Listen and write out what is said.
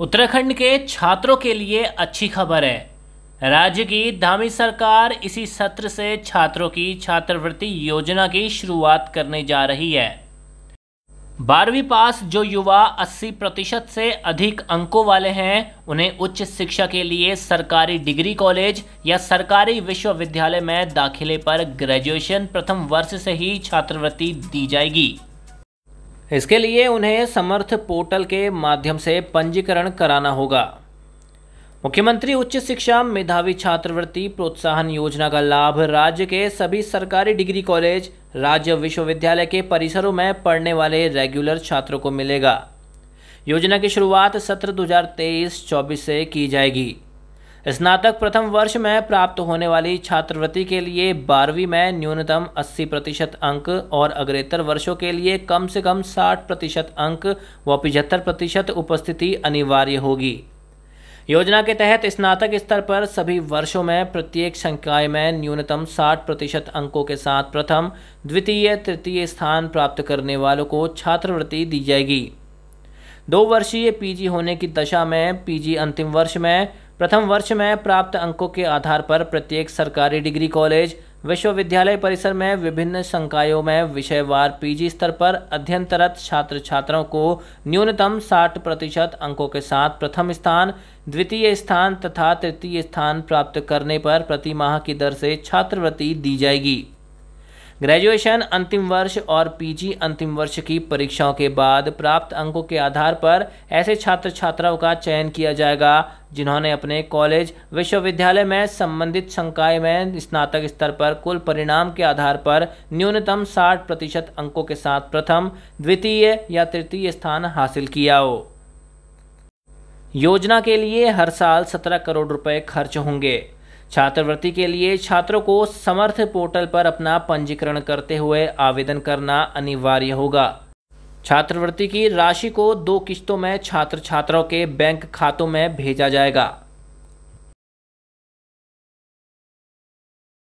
उत्तराखंड के छात्रों के लिए अच्छी खबर है राज्य की धामी सरकार इसी सत्र से छात्रों की छात्रवृत्ति योजना की शुरुआत करने जा रही है बारहवीं पास जो युवा 80 प्रतिशत से अधिक अंकों वाले हैं उन्हें उच्च शिक्षा के लिए सरकारी डिग्री कॉलेज या सरकारी विश्वविद्यालय में दाखिले पर ग्रेजुएशन प्रथम वर्ष से ही छात्रवृत्ति दी जाएगी इसके लिए उन्हें समर्थ पोर्टल के माध्यम से पंजीकरण कराना होगा मुख्यमंत्री उच्च शिक्षा मेधावी छात्रवृत्ति प्रोत्साहन योजना का लाभ राज्य के सभी सरकारी डिग्री कॉलेज राज्य विश्वविद्यालय के परिसरों में पढ़ने वाले रेगुलर छात्रों को मिलेगा योजना की शुरुआत सत्र 2023-24 से की जाएगी स्नातक प्रथम वर्ष में प्राप्त होने वाली छात्रवृत्ति के लिए बारहवीं में न्यूनतम 80 प्रतिशत अंक और अग्रेतर वर्षों के लिए कम से कम 60 प्रतिशत अंक व पिचहत्तर प्रतिशत उपस्थिति अनिवार्य होगी योजना के तहत स्नातक स्तर पर सभी वर्षों में प्रत्येक संकाय में न्यूनतम 60 प्रतिशत अंकों के साथ प्रथम द्वितीय तृतीय स्थान प्राप्त करने वालों को छात्रवृत्ति दी जाएगी दो वर्षीय पीजी होने की दशा में पीजी अंतिम वर्ष में प्रथम वर्ष में प्राप्त अंकों के आधार पर प्रत्येक सरकारी डिग्री कॉलेज विश्वविद्यालय परिसर में विभिन्न संकायों में विषयवार पीजी स्तर पर अध्ययनरत छात्र छात्राओं को न्यूनतम 60 प्रतिशत अंकों के साथ प्रथम स्थान द्वितीय स्थान तथा तृतीय स्थान प्राप्त करने पर प्रति माह की दर से छात्रवृत्ति दी जाएगी ग्रेजुएशन अंतिम वर्ष और पीजी अंतिम वर्ष की परीक्षाओं के बाद प्राप्त अंकों के आधार पर ऐसे छात्र छात्राओं का चयन किया जाएगा जिन्होंने अपने कॉलेज विश्वविद्यालय में संबंधित संकाय में स्नातक स्तर पर कुल परिणाम के आधार पर न्यूनतम 60 प्रतिशत अंकों के साथ प्रथम द्वितीय या तृतीय स्थान हासिल किया हो योजना के लिए हर साल 17 करोड़ रुपए खर्च होंगे छात्रवृत्ति के लिए छात्रों को समर्थ पोर्टल पर अपना पंजीकरण करते हुए आवेदन करना अनिवार्य होगा छात्रवृत्ति की राशि को दो किस्तों में छात्र छात्राओं के बैंक खातों में भेजा जाएगा